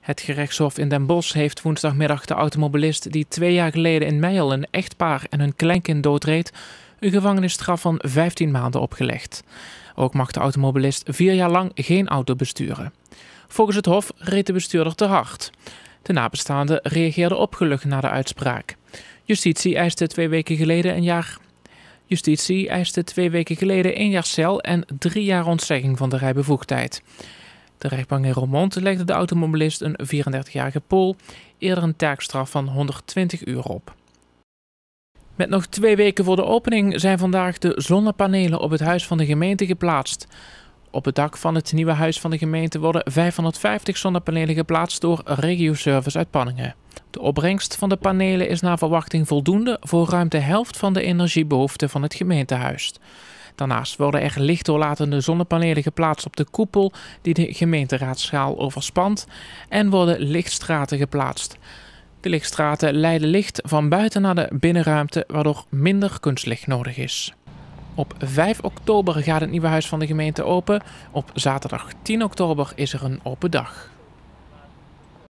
Het gerechtshof in Den Bosch heeft woensdagmiddag de automobilist die twee jaar geleden in Meijel een echtpaar en hun kleinkind doodreed, een gevangenisstraf van 15 maanden opgelegd. Ook mag de automobilist vier jaar lang geen auto besturen. Volgens het Hof reed de bestuurder te hard. De nabestaanden reageerden opgelucht na de uitspraak. Justitie eiste twee weken geleden een jaar. Justitie eiste twee weken geleden één jaar cel en drie jaar ontzegging van de rijbevoegdheid. De rechtbank in Romont legde de automobilist, een 34-jarige Pool, eerder een taakstraf van 120 uur op. Met nog twee weken voor de opening zijn vandaag de zonnepanelen op het huis van de gemeente geplaatst. Op het dak van het nieuwe huis van de gemeente worden 550 zonnepanelen geplaatst door Service uit Panningen. De opbrengst van de panelen is naar verwachting voldoende voor ruim de helft van de energiebehoeften van het gemeentehuis. Daarnaast worden er lichtdoorlatende zonnepanelen geplaatst op de koepel die de gemeenteraadschaal overspant en worden lichtstraten geplaatst. De lichtstraten leiden licht van buiten naar de binnenruimte, waardoor minder kunstlicht nodig is. Op 5 oktober gaat het nieuwe huis van de gemeente open. Op zaterdag 10 oktober is er een open dag.